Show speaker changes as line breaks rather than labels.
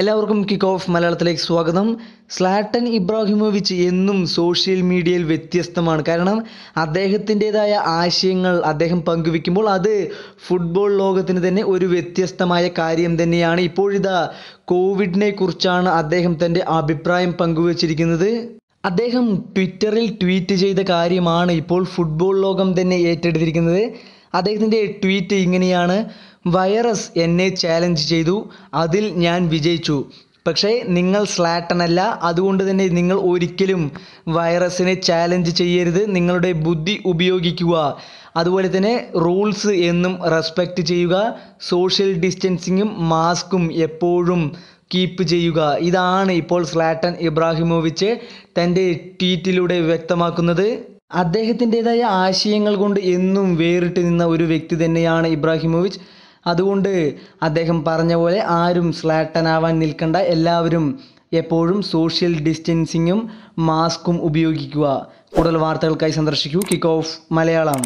എല്ലാവർക്കും kick off മലയാളത്തിലേക്ക് സ്വാഗതം സ്ലാട്ടൻ ഇബ്രാഹിമോവിച്ച് എന്നും സോഷ്യൽ മീഡിയയിൽ വ്യത്യസ്തമാണ് കാരണം അദ്ദേഹത്തിൻ്റെതായ ആശയങ്ങൾ അദ്ദേഹം പങ്കുവെക്കുമ്പോൾ അത് ഫുട്ബോൾ ലോകത്തിന് തന്നെ ഒരു വ്യത്യസ്തമായ കാര്യം തന്നെയാണ് ഇപ്പോഴിതാ കോവിഡിനെ കുറിച്ചാണ് അദ്ദേഹം തൻ്റെ അഭിപ്രായം പങ്കുവച്ചിരിക്കുന്നത് അദ്ദേഹം ട്വിറ്ററിൽ ട്വീറ്റ് ചെയ്ത കാര്യമാണ് ഇപ്പോൾ ഫുട്ബോൾ ലോകം തന്നെ ഏറ്റെടുത്തിരിക്കുന്നത് അദ്ദേഹത്തിൻ്റെ ട്വീറ്റ് ഇങ്ങനെയാണ് വൈറസ് എന്നെ ചാലഞ്ച് ചെയ്തു അതിൽ ഞാൻ വിജയിച്ചു പക്ഷേ നിങ്ങൾ സ്ലാട്ടനല്ല അതുകൊണ്ട് തന്നെ നിങ്ങൾ ഒരിക്കലും വൈറസിനെ ചാലഞ്ച് ചെയ്യരുത് നിങ്ങളുടെ ബുദ്ധി ഉപയോഗിക്കുക അതുപോലെ തന്നെ റൂൾസ് എന്നും റെസ്പെക്റ്റ് ചെയ്യുക സോഷ്യൽ ഡിസ്റ്റൻസിങ്ങും മാസ്കും എപ്പോഴും കീപ്പ് ചെയ്യുക ഇതാണ് ഇപ്പോൾ സ്ലാട്ടൻ ഇബ്രാഹിമോവിച്ച് തൻ്റെ ട്വീറ്റിലൂടെ വ്യക്തമാക്കുന്നത് അദ്ദേഹത്തിൻ്റെതായ ആശയങ്ങൾ കൊണ്ട് എന്നും വേറിട്ട് നിന്ന ഒരു വ്യക്തി തന്നെയാണ് ഇബ്രാഹിമോവിച്ച് അതുകൊണ്ട് അദ്ദേഹം പറഞ്ഞ പോലെ ആരും സ്ലാട്ടനാവാൻ നിൽക്കണ്ട എല്ലാവരും എപ്പോഴും സോഷ്യൽ ഡിസ്റ്റൻസിങ്ങും മാസ്കും ഉപയോഗിക്കുക കൂടുതൽ വാർത്തകൾക്കായി സന്ദർശിക്കൂ കിക്ക് ഓഫ് മലയാളം